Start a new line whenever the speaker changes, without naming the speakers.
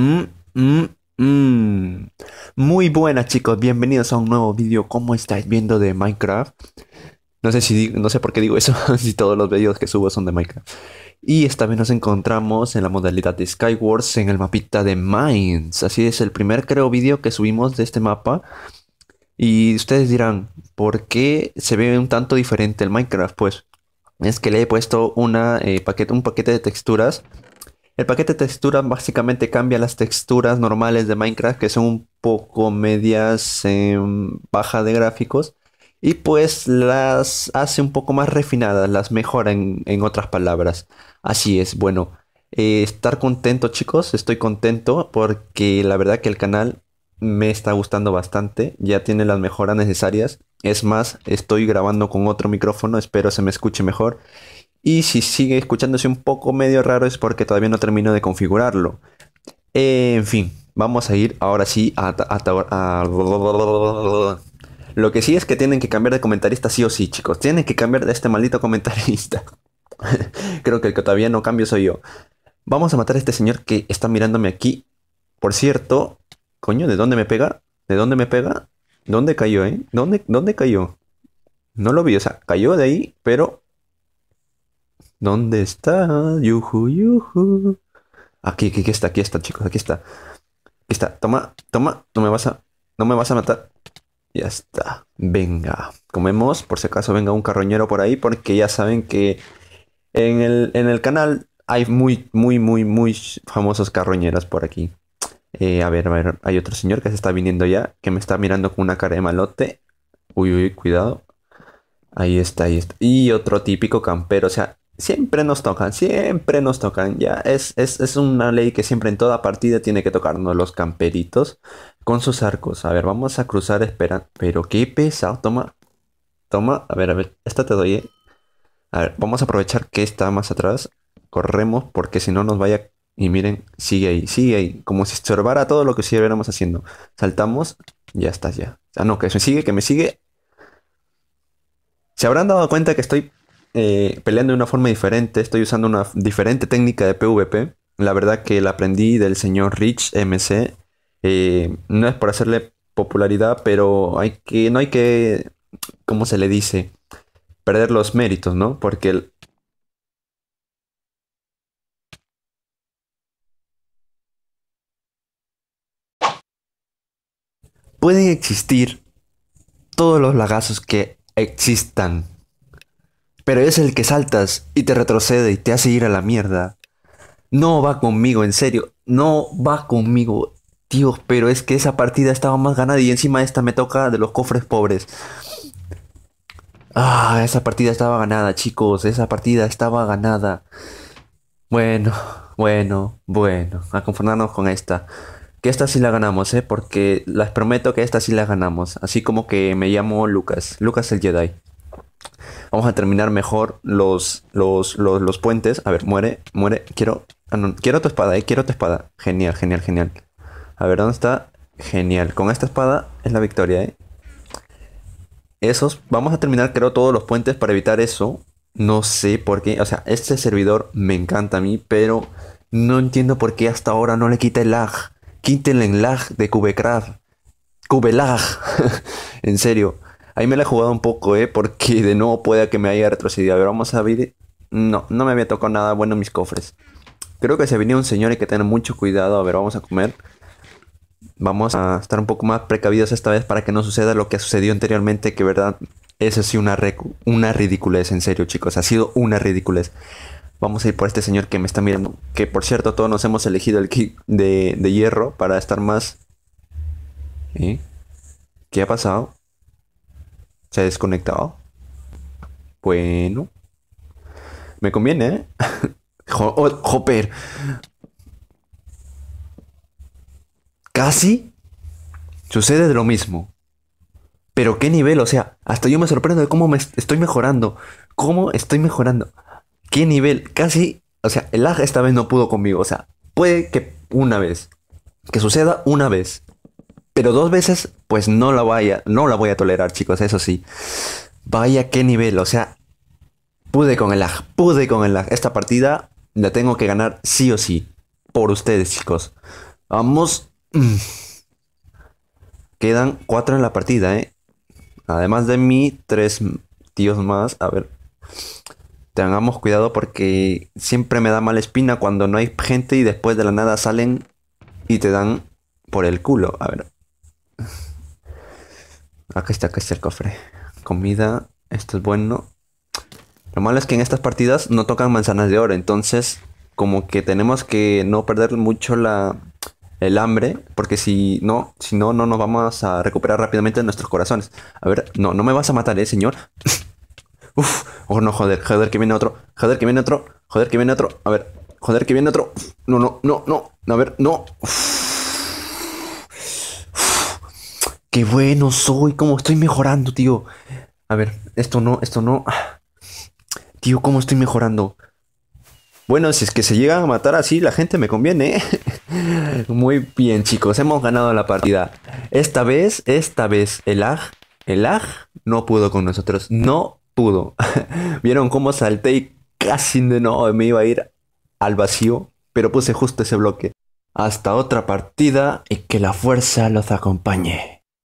Mmm, mmm, Muy buenas chicos, bienvenidos a un nuevo vídeo ¿Cómo estáis viendo de Minecraft. No sé, si, no sé por qué digo eso, si todos los vídeos que subo son de Minecraft. Y esta vez nos encontramos en la modalidad de Skywars en el mapita de Mines. Así es, el primer creo vídeo que subimos de este mapa. Y ustedes dirán, ¿por qué se ve un tanto diferente el Minecraft? Pues es que le he puesto eh, un paquete de texturas el paquete textura básicamente cambia las texturas normales de Minecraft, que son un poco medias en em, baja de gráficos, y pues las hace un poco más refinadas, las mejora en, otras palabras. Así es, bueno, eh, estar contento chicos, estoy contento porque la verdad que el canal me está gustando bastante, ya tiene las mejoras necesarias. Es más, estoy grabando con otro micrófono, espero se me escuche mejor. Y si sigue escuchándose un poco medio raro es porque todavía no termino de configurarlo. en fin, vamos a ir ahora sí a, Lo que sí es que tienen que cambiar de comentarista sí o sí, chicos. Tienen que cambiar de este maldito comentarista. Creo que el que todavía no cambio soy yo. Vamos a matar a este señor que está mirándome aquí. Por cierto, coño, ¿de dónde me pega? ¿De dónde me pega? ¿Dónde cayó, eh? ¿Dónde, dónde cayó? No lo vi, o sea, cayó de ahí, pero ¿Dónde está? Yuhu, yuhu. Aquí, aquí, está, aquí está, chicos, aquí está. Aquí está. Toma, toma, no me vas a. No me vas a matar. Ya está. Venga. Comemos. Por si acaso venga un carroñero por ahí. Porque ya saben que en el, en el canal hay muy, muy, muy, muy famosos carroñeros por aquí. Eh, a ver, a ver, hay otro señor que se está viniendo ya, que me está mirando con una cara de malote. Uy, uy, cuidado. Ahí está, ahí está. Y otro típico campero, o sea, siempre nos tocan, siempre nos tocan. Ya es, es, es, una ley que siempre en toda partida tiene que tocarnos los camperitos con sus arcos. A ver, vamos a cruzar espera. Pero qué pesado, toma. Toma, a ver, a ver, esta te doy. ¿eh? A ver, vamos a aprovechar que está más atrás. Corremos porque si no nos vaya... Y miren, sigue ahí, sigue ahí. Como si estorbara todo lo que estuviéramos haciendo. Saltamos, ya estás ya. Ah, no, que me sigue, que me sigue. ¿Se habrán dado cuenta que estoy eh, peleando de una forma diferente, estoy usando una diferente técnica de PvP. La verdad que la aprendí del señor Rich MC. Eh, no es por hacerle popularidad, pero hay que, no hay que, ¿cómo se le dice? Perder los méritos, ¿no? Porque el, pueden existir todos los lagazos que existan pero es el que saltas y te retrocede y te hace ir a la mierda. No va conmigo, en serio, no va conmigo. Dios, pero es que esa partida estaba más ganada y encima esta me toca de los cofres pobres. Ah, esa partida estaba ganada, chicos, esa partida estaba ganada. Bueno, bueno, bueno, a conformarnos con esta. Que esta sí la ganamos, ¿eh? Porque las prometo que esta sí la ganamos. Así como que me llamo Lucas, Lucas el Jedi. Vamos a terminar mejor los, los, puentes. A ver, muere, muere. Quiero, ah, quiero tu espada, eh. Quiero tu espada. Genial, genial, genial. A ver, ¿dónde está? Genial. Con esta espada es la victoria, eh. Esos, vamos a terminar creo todos los puentes para evitar eso. No sé por qué, o sea, este servidor me encanta a mí, pero no entiendo por qué hasta ahora no le quita el lag. Quítenle el lag de Cubecraft. Cubelag. en serio. Ahí me la he jugado un poco, ¿eh? Porque de nuevo pueda que me haya retrocedido. A ver, vamos a ver. No, no me había tocado nada bueno mis cofres. Creo que se venía un señor y que tener mucho cuidado. A ver, vamos a comer. Vamos a estar un poco más precavidos esta vez para que no suceda lo que sucedió anteriormente, que verdad es así una, una ridiculez, en serio chicos, ha sido una ridiculez. Vamos a ir por este señor que me está mirando, que por cierto todos nos hemos elegido el kit de, hierro para estar más... ¿eh? ¿Qué ha pasado? ¿Se ha desconectado? Bueno. Me conviene, ¿eh? Oh, Hopper. Casi sucede lo mismo. Pero qué nivel, o sea, hasta yo me sorprendo de cómo me estoy mejorando. ¿Cómo estoy mejorando? ¿Qué nivel? Casi, o sea, el lag esta vez no pudo conmigo. O sea, puede que una vez. Que suceda una vez. Pero dos veces, pues no la vaya, no la voy a tolerar, chicos, eso sí. Vaya qué nivel, o sea, pude con el lag, pude con el lag. Esta partida la tengo que ganar sí o sí. Por ustedes, chicos. Vamos. Mm. Quedan cuatro en la partida, ¿eh? Además de mí, tres tíos más. A ver. Tengamos cuidado porque siempre me da mala espina cuando no hay gente y después de la nada salen y te dan por el culo. A ver. Acá está, acá está el cofre. Comida, esto es bueno. Lo malo es que en estas partidas no tocan manzanas de oro, entonces como que tenemos que no perder mucho la, el hambre, porque si no, si no, no nos vamos a recuperar rápidamente nuestros corazones. A ver, no, no me vas a matar, eh, señor. Uf, oh no, joder, joder que viene otro, joder que viene otro, joder que viene otro, a ver, joder que viene otro. No, no, no, no, a ver, no. Qué bueno soy, cómo estoy mejorando, tío. A ver, esto no, esto no. Tío, cómo estoy mejorando. Bueno, si es que se llegan a matar así, la gente me conviene. ¿eh? Muy bien, chicos, hemos ganado la partida. Esta vez, esta vez, el AG, el AG no pudo con nosotros. No pudo. Vieron cómo salté y casi de no me iba a ir al vacío, pero puse justo ese bloque. Hasta otra partida y que la fuerza los acompañe.